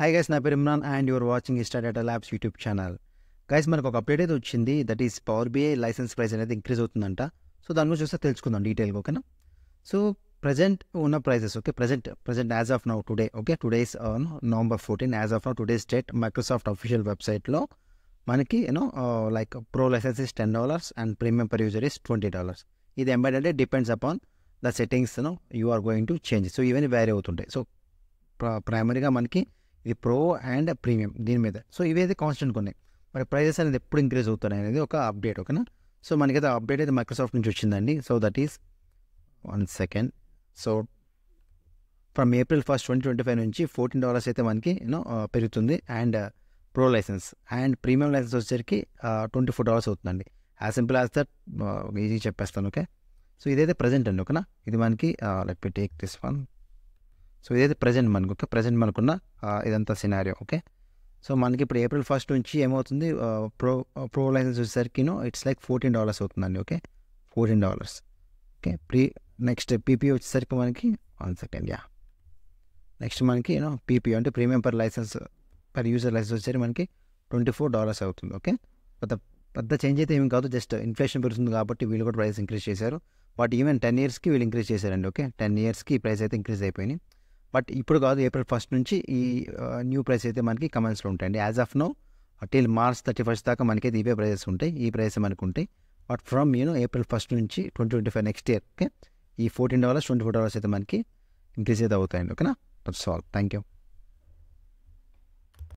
high guys నా పేరు Imran and you're watching Insta Data Labs YouTube channel guys మనకు ఒక అప్డేట్ అయితే వచ్చింది that is power BI license price అనేది ఇంక్రీజ్ అవుతుందంట సో దాని గురించి చూస్తే తెలుసుకుందాం డీటెయిల్గా ఓకేనా సో ప్రజెంట్ ఉన్న prices okay present present as of now today okay today's November fourteen as of now today's date Microsoft official వెబ్సైట్లో మనకి you know like pro license is ten dollars and premium per user is twenty dollars ఇది అంటే depends upon the settings you are going to change so ఇవన్నీ వేరే అవుతుంటాయి so ప్రైమరీగా మనకి ఇది ప్రో అండ్ ప్రీమియం దీని మీద సో ఇవైతే కాన్స్టెంట్ కొన్ని మరి ప్రైజెస్ అనేది ఎప్పుడు ఇంక్రీజ్ అవుతున్నాయి అనేది ఒక అప్డేట్ ఓకేనా సో మనకైతే అప్డేట్ అయితే మైక్రోసాఫ్ట్ నుంచి వచ్చిందండి so that is one second so from April first twenty twenty five నుంచి ఫోర్టీన్ డాలర్స్ అయితే మనకి యూనో uh, పెరుగుతుంది and pro uh, license and premium license వచ్చేసరికి ట్వంటీ ఫోర్ డాలర్స్ అవుతుందండి as simple as that easy చెప్పేస్తాను okay so ఇదైతే present అండి ఓకేనా ఇది మనకి let me take this one so ఇదైతే ప్రజెంట్ మనకు ఓకే ప్రజెంట్ మనకున్న ఇదంతా సినారియో ఓకే సో మనకి ఇప్పుడు ఏప్రిల్ ఫస్ట్ నుంచి ఏమవుతుంది ప్రో ప్రో లైసెన్స్ వచ్చేసరికినో ఇట్స్ లైక్ ఫోర్టీన్ డాలర్స్ అవుతుందండి okay fourteen dollars okay pre next PP వచ్చేసరికి మనకి వన్ సెకండ్ యా నెక్స్ట్ మనకి యూనో పీపీ అంటే premium per license per user license వచ్చేసరికి మనకి ట్వంటీ ఫోర్ డాలర్స్ అవుతుంది ఓకే పెద్ద పెద్ద చేంజ్ అయితే ఏమి కాదు జస్ట్ ఇన్ఫ్లేషన్ పెరుగుతుంది కాబట్టి వీళ్ళు కూడా ప్రైస్ ఇంక్రీజ్ చేశారు బట్ ఈవెన్ టెన్ ఇయర్స్కి వీళ్ళు ఇంక్రీజ్ చేశారండి ఓకే టెన్ ఇయర్స్కి ప్రైస్ అయితే ఇంక్రీజ్ అయిపోయినాయి బట్ ఇప్పుడు కాదు ఏప్రిల్ ఫస్ట్ నుంచి ఈ న్యూ ప్రైస్ అయితే మనకి కమెంట్స్లో ఉంటాయండి as of now till March thirty first దాకా మనకైతే ఇవే ప్రైజెస్ ఉంటాయి ఈ ప్రైస్ మనకు ఉంటాయి but from you know April first నుంచి twenty twenty five next okay ఈ fourteen dollars twenty four dollars అయితే మనకి ఇంక్రీజ్ అయితే అవుతాయండి ఓకేనా సాల్వ్ థ్యాంక్ యూ